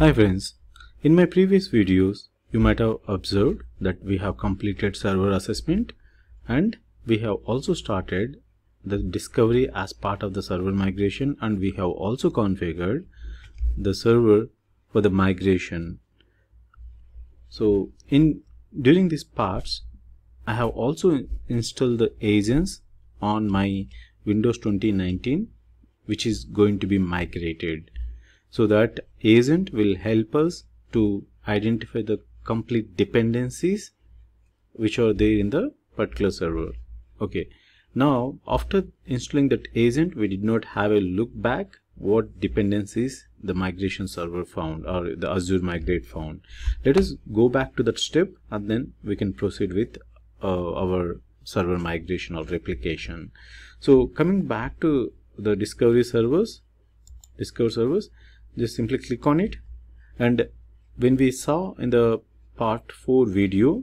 Hi friends, in my previous videos, you might have observed that we have completed server assessment and we have also started the discovery as part of the server migration and we have also configured the server for the migration. So in during these parts, I have also installed the agents on my Windows 2019 which is going to be migrated. So that agent will help us to identify the complete dependencies which are there in the particular server. Okay. Now, after installing that agent, we did not have a look back what dependencies the migration server found or the Azure Migrate found. Let us go back to that step and then we can proceed with uh, our server migration or replication. So coming back to the discovery servers, discover servers, just simply click on it and when we saw in the part 4 video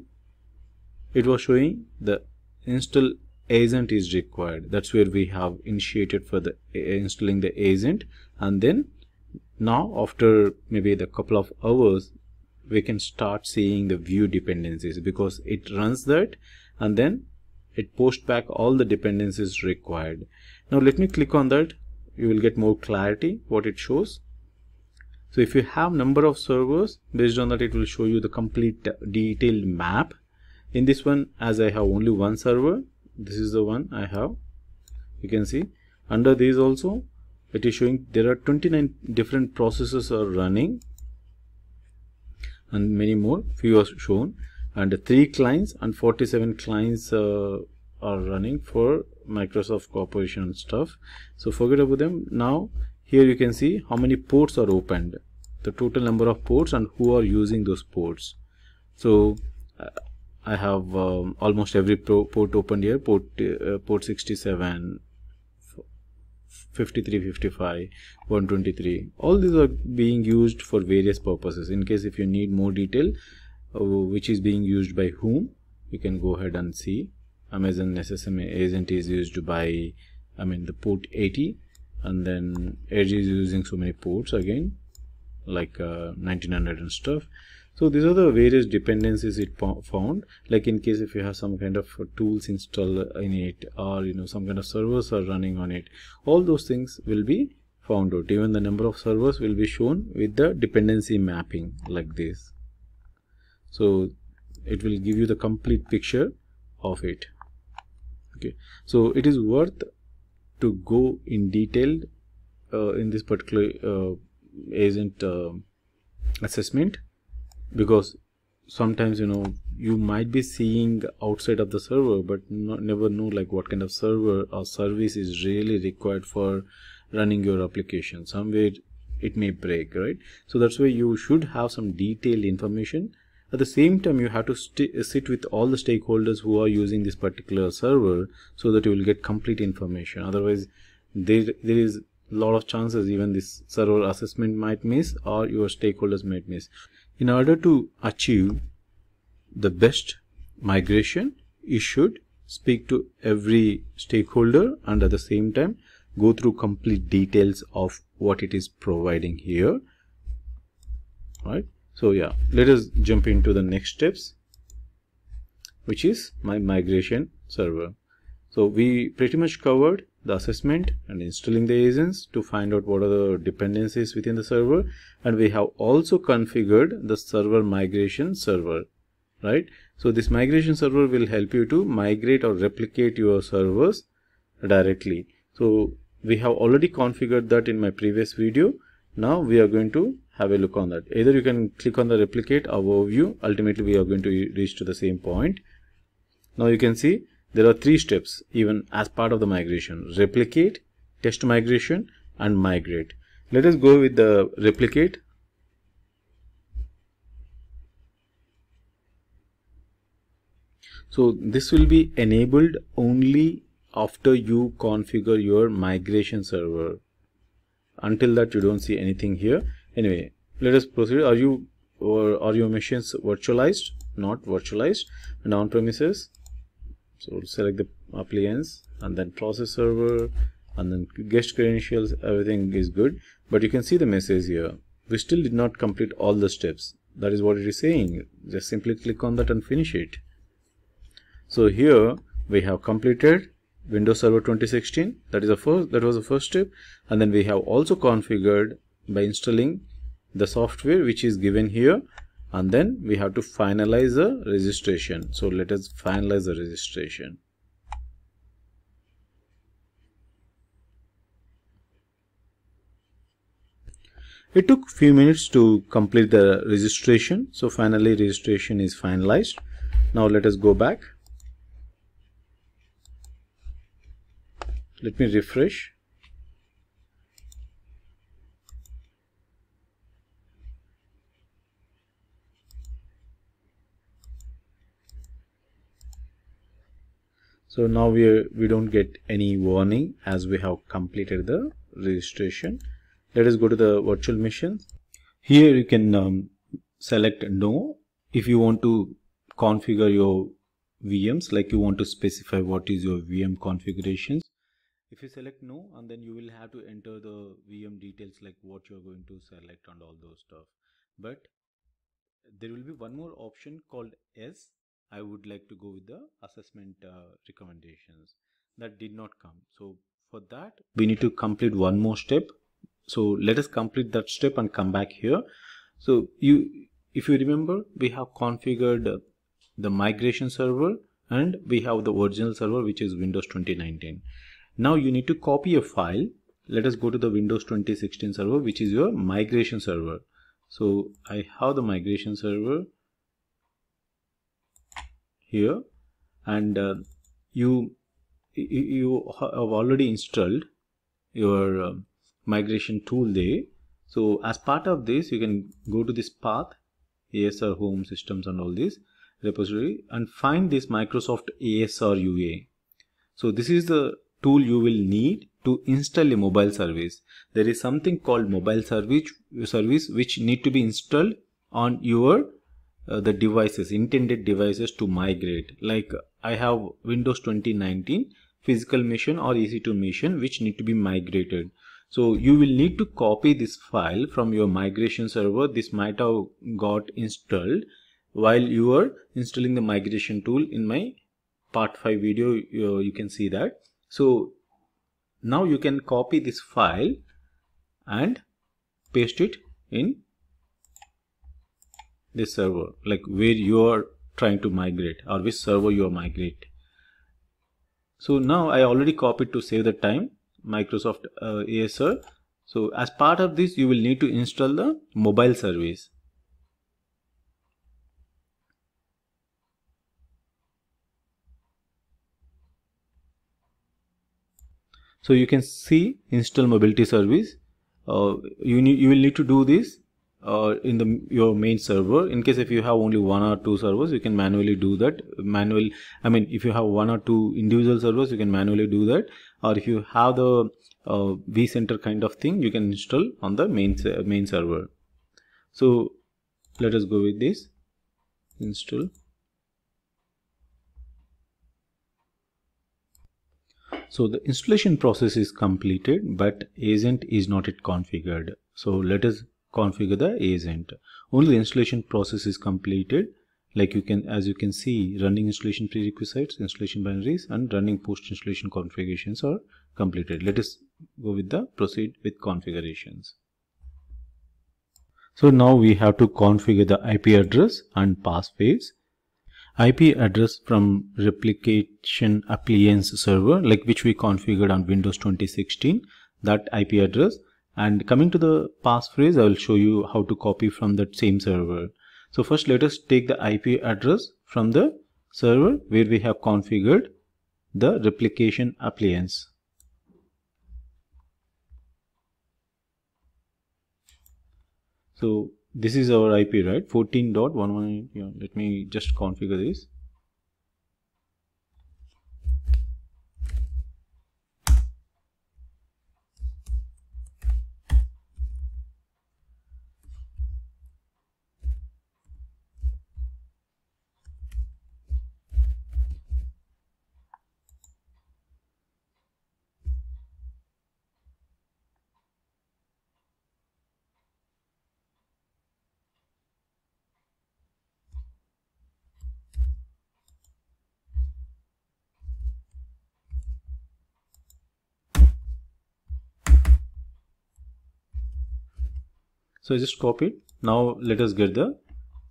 it was showing the install agent is required that's where we have initiated for the uh, installing the agent and then now after maybe the couple of hours we can start seeing the view dependencies because it runs that and then it posts back all the dependencies required now let me click on that you will get more clarity what it shows so if you have number of servers, based on that it will show you the complete detailed map. In this one, as I have only one server, this is the one I have. You can see under these also, it is showing there are 29 different processes are running and many more few are shown and three clients and 47 clients uh, are running for Microsoft Corporation stuff. So forget about them. Now here you can see how many ports are opened, the total number of ports and who are using those ports. So uh, I have um, almost every port opened here, port, uh, port 67, 53 55 123 all these are being used for various purposes in case if you need more detail uh, which is being used by whom you can go ahead and see amazon ssm agent is used by i mean the port 80 and then edge is using so many ports again like uh, 1900 and stuff so these are the various dependencies it found like in case if you have some kind of tools installed in it or you know some kind of servers are running on it all those things will be found out even the number of servers will be shown with the dependency mapping like this so it will give you the complete picture of it okay so it is worth to go in detail uh, in this particular uh, agent uh, assessment because sometimes you know you might be seeing outside of the server but not, never know like what kind of server or service is really required for running your application somewhere it may break right so that's why you should have some detailed information at the same time, you have to sit with all the stakeholders who are using this particular server so that you will get complete information. Otherwise, there, there is a lot of chances even this server assessment might miss or your stakeholders might miss. In order to achieve the best migration, you should speak to every stakeholder and at the same time go through complete details of what it is providing here right so yeah, let us jump into the next steps, which is my migration server. So we pretty much covered the assessment and installing the agents to find out what are the dependencies within the server. And we have also configured the server migration server, right? So this migration server will help you to migrate or replicate your servers directly. So we have already configured that in my previous video. Now we are going to have a look on that either you can click on the replicate overview ultimately we are going to reach to the same point now you can see there are three steps even as part of the migration replicate test migration and migrate let us go with the replicate so this will be enabled only after you configure your migration server until that you don't see anything here anyway let us proceed are you or are your machines virtualized not virtualized and on premises so we'll select the appliance and then process server and then guest credentials everything is good but you can see the message here we still did not complete all the steps that is what it is saying just simply click on that and finish it so here we have completed Windows Server 2016 that is the first that was the first step and then we have also configured by installing the software which is given here and then we have to finalize the registration so let us finalize the registration it took few minutes to complete the registration so finally registration is finalized now let us go back let me refresh so now we we don't get any warning as we have completed the registration let us go to the virtual machines here you can um, select no if you want to configure your VMs like you want to specify what is your VM configurations if you select no and then you will have to enter the VM details like what you're going to select and all those stuff but there will be one more option called S I would like to go with the assessment uh, recommendations that did not come. So for that, we need to complete one more step. So let us complete that step and come back here. So you, if you remember, we have configured the migration server and we have the original server which is Windows 2019. Now you need to copy a file. Let us go to the Windows 2016 server which is your migration server. So I have the migration server here and uh, you you have already installed your uh, migration tool there so as part of this you can go to this path asr home systems and all this repository and find this microsoft asr ua so this is the tool you will need to install a mobile service there is something called mobile service service which need to be installed on your uh, the devices intended devices to migrate like i have windows 2019 physical machine or ec2 machine which need to be migrated so you will need to copy this file from your migration server this might have got installed while you are installing the migration tool in my part 5 video you, you can see that so now you can copy this file and paste it in this server like where you are trying to migrate or which server you are migrate so now i already copied to save the time microsoft uh, asr so as part of this you will need to install the mobile service so you can see install mobility service uh, you need you will need to do this uh, in the your main server in case if you have only one or two servers you can manually do that manual i mean if you have one or two individual servers you can manually do that or if you have the uh, vcenter kind of thing you can install on the main main server so let us go with this install so the installation process is completed but agent is not yet configured so let us configure the agent. Only the installation process is completed like you can as you can see running installation prerequisites installation binaries and running post installation configurations are completed let us go with the proceed with configurations so now we have to configure the ip address and passphrase ip address from replication appliance server like which we configured on windows 2016 that ip address and coming to the passphrase, I will show you how to copy from that same server. So first let us take the IP address from the server where we have configured the replication appliance. So this is our IP, right? 14.11, yeah, let me just configure this. So I just copy it. Now let us get the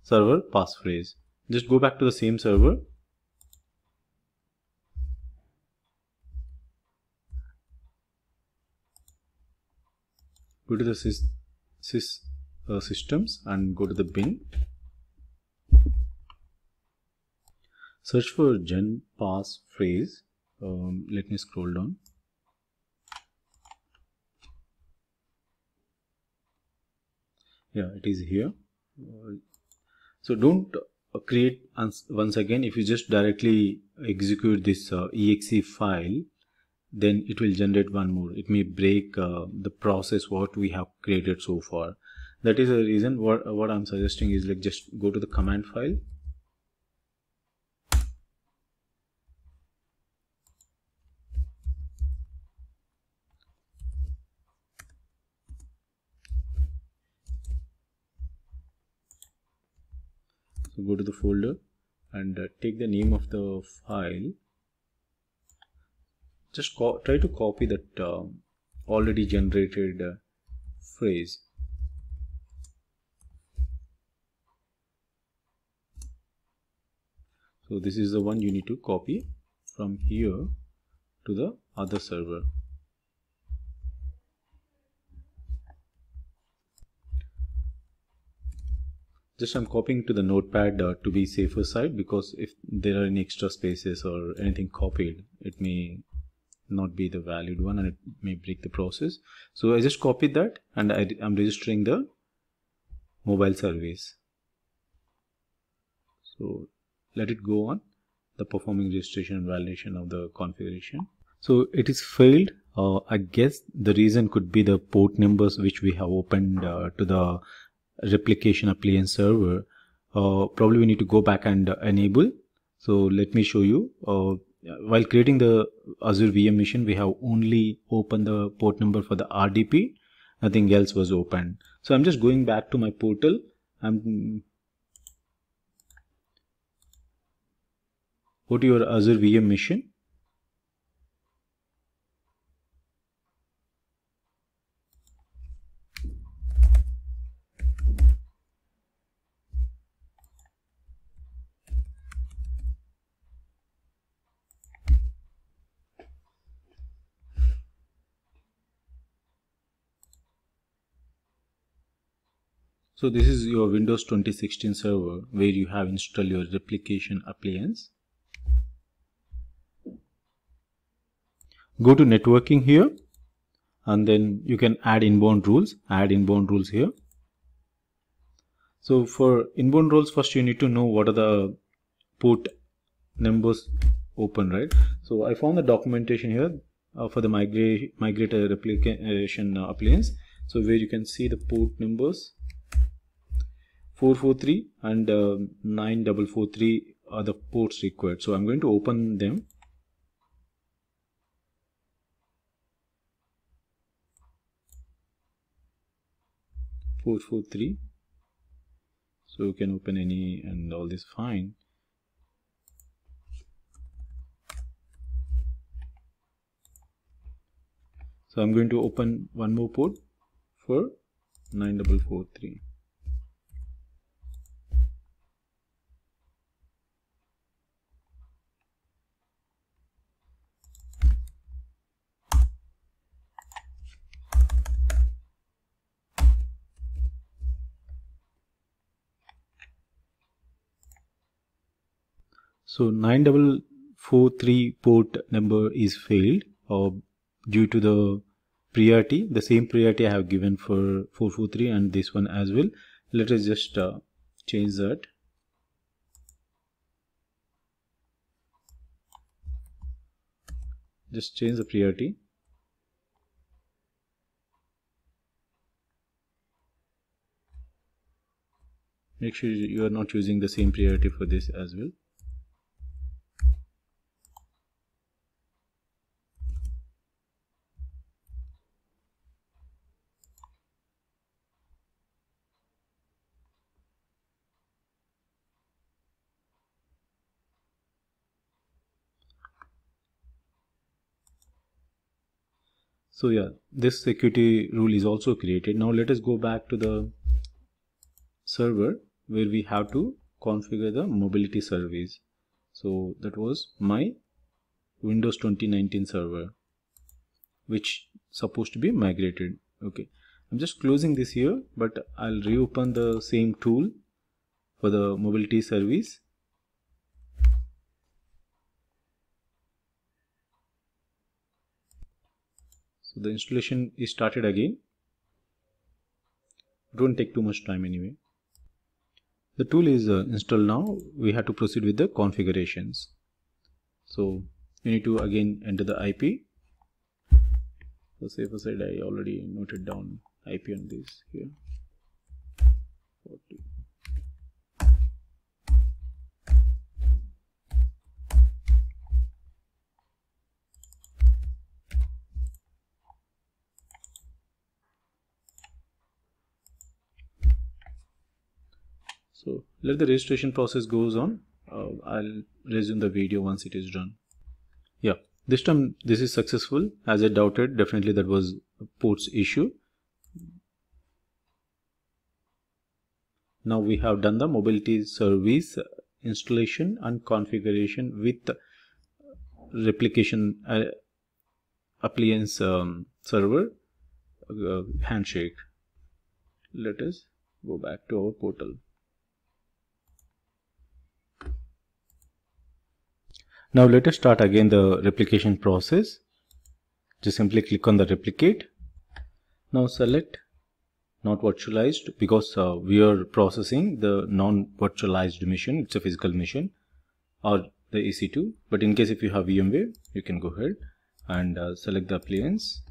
server passphrase. Just go back to the same server. Go to the sys, sys uh, systems and go to the bin. Search for gen passphrase. Um, let me scroll down. yeah it is here so don't uh, create once again if you just directly execute this uh, exe file then it will generate one more it may break uh, the process what we have created so far that is the reason what what i'm suggesting is like just go to the command file to the folder and uh, take the name of the file just try to copy that uh, already generated uh, phrase so this is the one you need to copy from here to the other server Just I'm copying to the notepad uh, to be safer side because if there are any extra spaces or anything copied, it may not be the valid one and it may break the process. So I just copied that and I, am registering the mobile service. So let it go on the performing registration and validation of the configuration. So it is failed. Uh, I guess the reason could be the port numbers which we have opened uh, to the replication appliance server, uh, probably we need to go back and enable. So let me show you. Uh, while creating the Azure VM machine, we have only opened the port number for the RDP. Nothing else was open. So I'm just going back to my portal. I'm go to your Azure VM machine. So this is your Windows 2016 server where you have installed your replication appliance. Go to networking here and then you can add inbound rules, add inbound rules here. So for inbound rules first you need to know what are the port numbers open right. So I found the documentation here uh, for the migrate migrator replication uh, appliance. So where you can see the port numbers 443 and uh, 9443 are the ports required. So I'm going to open them. Four four three. So you can open any and all this fine. So I'm going to open one more port for 9443. So 9443 port number is failed or uh, due to the priority, the same priority I have given for 443 and this one as well. Let us just uh, change that. Just change the priority. make sure you are not using the same priority for this as well So yeah, this security rule is also created. Now let us go back to the server where we have to configure the mobility service. So that was my Windows 2019 server, which supposed to be migrated. Okay, I'm just closing this here, but I'll reopen the same tool for the mobility service the installation is started again don't take too much time anyway the tool is uh, installed now we have to proceed with the configurations so you need to again enter the IP so safer side I already noted down IP on this here 40. so let the registration process goes on uh, I'll resume the video once it is done yeah this time this is successful as I doubted definitely that was ports issue now we have done the mobility service uh, installation and configuration with replication uh, appliance um, server uh, handshake let us go back to our portal Now let us start again the replication process. Just simply click on the replicate. Now select not virtualized because uh, we are processing the non-virtualized mission. It's a physical mission or the EC2. But in case if you have VMware, you can go ahead and uh, select the appliance.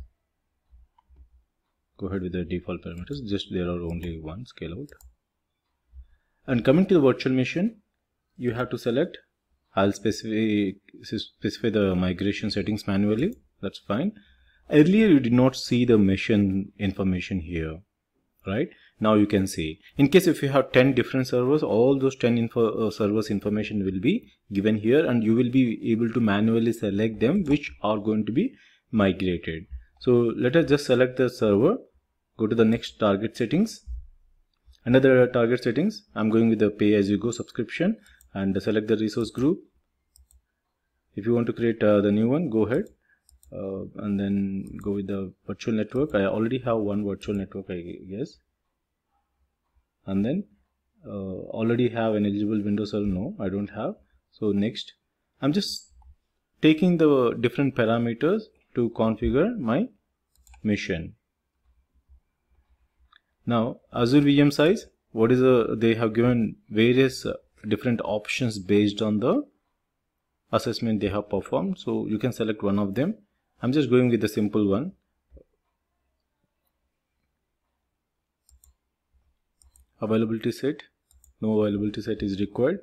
Go ahead with the default parameters. Just there are only one scale out. And coming to the virtual machine, you have to select I'll specify, specify the migration settings manually. That's fine. Earlier, you did not see the mission information here, right? Now you can see. In case if you have 10 different servers, all those 10 info, uh, servers information will be given here and you will be able to manually select them which are going to be migrated. So let us just select the server, go to the next target settings. Another target settings, I'm going with the pay as you go subscription and select the resource group if you want to create uh, the new one go ahead uh, and then go with the virtual network I already have one virtual network I guess and then uh, already have an eligible Windows Server? no I don't have so next I'm just taking the different parameters to configure my mission now Azure VM size what is the they have given various uh, different options based on the assessment they have performed so you can select one of them i'm just going with the simple one availability set no availability set is required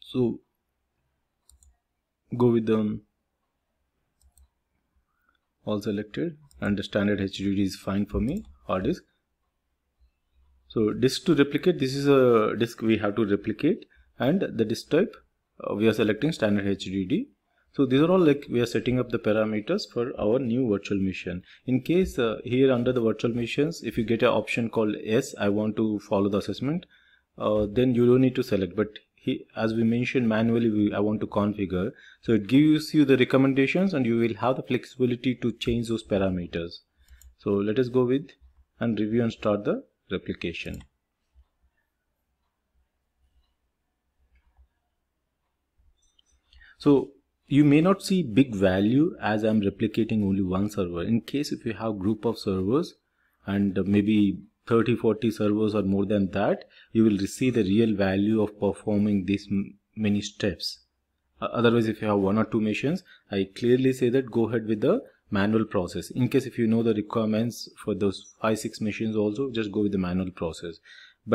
so go with them um, all selected and the standard HDD is fine for me hard disk so disk to replicate, this is a disk we have to replicate and the disk type uh, we are selecting standard HDD. So these are all like we are setting up the parameters for our new virtual machine. In case uh, here under the virtual machines, if you get an option called S, I want to follow the assessment, uh, then you don't need to select. But he, as we mentioned manually, we, I want to configure. So it gives you the recommendations and you will have the flexibility to change those parameters. So let us go with and review and start the replication. So you may not see big value as I'm replicating only one server. In case if you have group of servers and maybe 30, 40 servers or more than that, you will see the real value of performing these many steps. Otherwise, if you have one or two machines, I clearly say that go ahead with the manual process in case if you know the requirements for those five six machines also just go with the manual process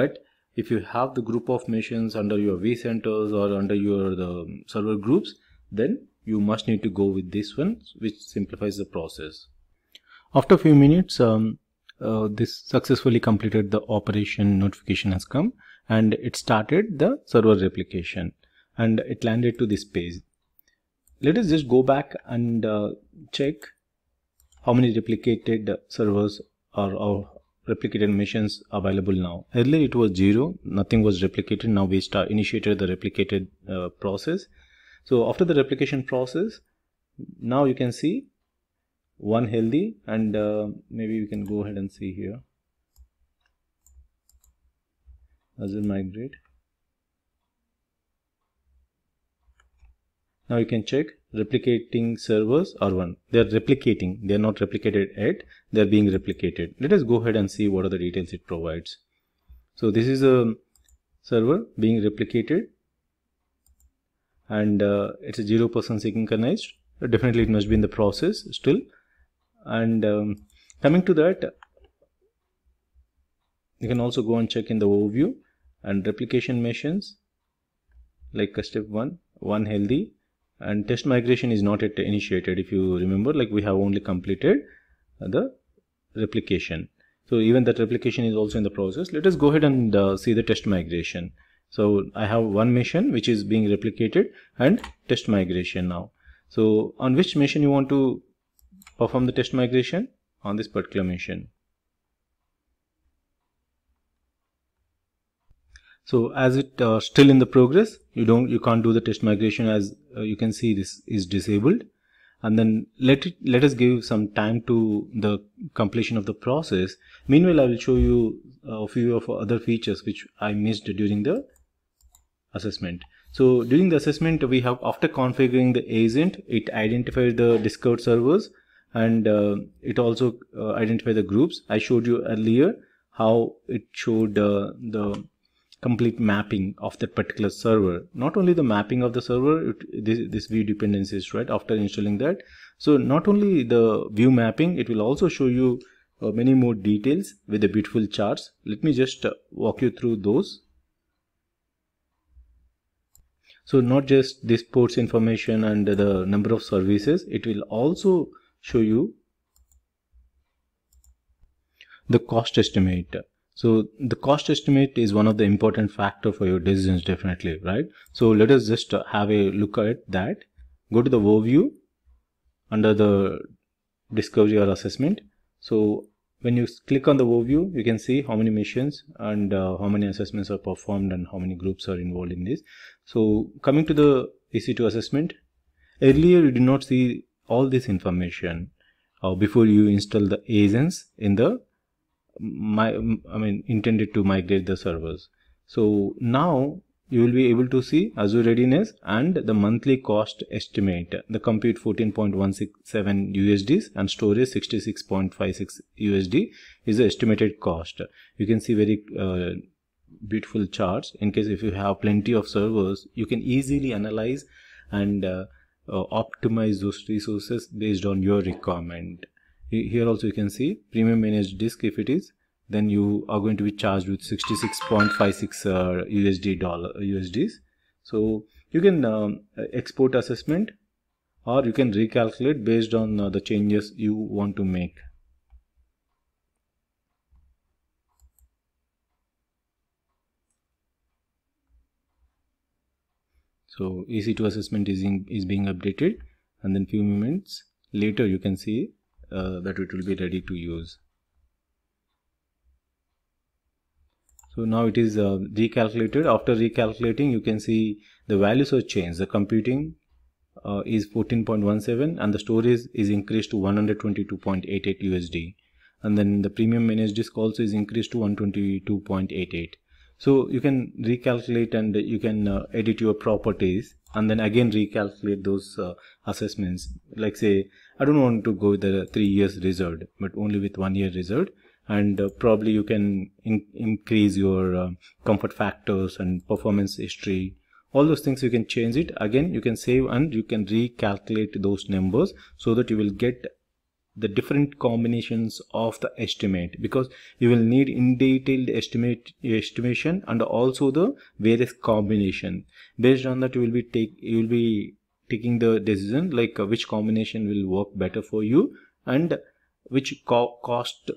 but if you have the group of machines under your vcenters or under your the server groups then you must need to go with this one which simplifies the process after a few minutes um, uh, this successfully completed the operation notification has come and it started the server replication and it landed to this page let us just go back and uh, check how many replicated servers or, or replicated machines available now. Earlier it was zero, nothing was replicated. Now we start initiated the replicated uh, process. So after the replication process, now you can see one healthy and uh, maybe we can go ahead and see here. Azure migrate. Now you can check replicating servers are one. They're replicating. They're not replicated yet. They're being replicated. Let us go ahead and see what are the details it provides. So this is a server being replicated and uh, it's a 0% synchronized. Definitely it must be in the process still. And um, coming to that, you can also go and check in the overview and replication missions like step 1, 1 healthy, and test migration is not yet initiated if you remember like we have only completed the replication so even that replication is also in the process let us go ahead and uh, see the test migration so i have one mission which is being replicated and test migration now so on which mission you want to perform the test migration on this particular mission So as it uh, still in the progress, you don't you can't do the test migration as uh, you can see this is disabled. And then let it let us give some time to the completion of the process. Meanwhile, I will show you a few of other features which I missed during the assessment. So during the assessment, we have after configuring the agent, it identifies the Discord servers and uh, it also uh, identifies the groups. I showed you earlier how it showed uh, the complete mapping of that particular server not only the mapping of the server it, this, this view dependencies right after installing that so not only the view mapping it will also show you uh, many more details with the beautiful charts let me just uh, walk you through those so not just this ports information and the number of services it will also show you the cost estimate so the cost estimate is one of the important factor for your decisions definitely, right? So let us just uh, have a look at that. Go to the overview under the discovery or assessment. So when you click on the overview, you can see how many missions and uh, how many assessments are performed and how many groups are involved in this. So coming to the EC2 assessment, earlier you did not see all this information uh, before you install the agents in the my i mean intended to migrate the servers so now you will be able to see Azure readiness and the monthly cost estimate. The compute 14.167 USDs and storage 66.56 USD is the estimated cost. You can see very uh, beautiful charts. In case if you have plenty of servers, you can easily analyze and uh, uh, optimize those resources based on your requirement here also you can see premium managed disk if it is then you are going to be charged with 66.56 uh, usd dollar usds uh, so you can um, export assessment or you can recalculate based on uh, the changes you want to make so ec2 assessment is in, is being updated and then few moments later you can see uh, that it will be ready to use so now it is uh, recalculated after recalculating you can see the values are changed the computing uh, is 14.17 and the storage is increased to 122.88 usd and then the premium managed disk also is increased to 122.88 so you can recalculate and you can uh, edit your properties and then again recalculate those uh, assessments like say i don't want to go with the three years result but only with one year result and uh, probably you can in increase your uh, comfort factors and performance history all those things you can change it again you can save and you can recalculate those numbers so that you will get the different combinations of the estimate because you will need in detailed estimate estimation and also the various combination based on that you will be take you will be taking the decision like uh, which combination will work better for you and which co cost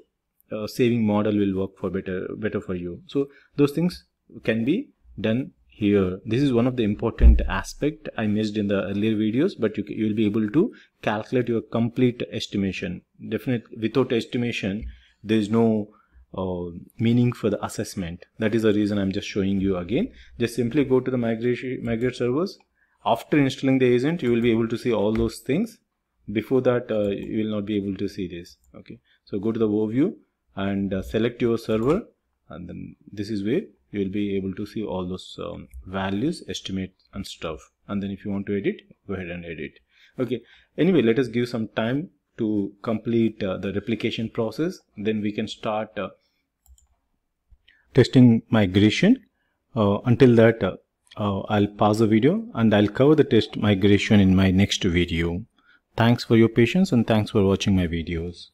uh, saving model will work for better better for you so those things can be done here this is one of the important aspect i missed in the earlier videos but you, you will be able to calculate your complete estimation definitely without estimation there is no uh, meaning for the assessment that is the reason i'm just showing you again just simply go to the migration migrate servers after installing the agent you will be able to see all those things before that uh, you will not be able to see this okay so go to the overview and uh, select your server and then this is where you will be able to see all those um, values estimates and stuff and then if you want to edit go ahead and edit okay anyway let us give some time to complete uh, the replication process then we can start uh, testing migration uh, until that uh, uh, I'll pause the video and I'll cover the test migration in my next video. Thanks for your patience and thanks for watching my videos.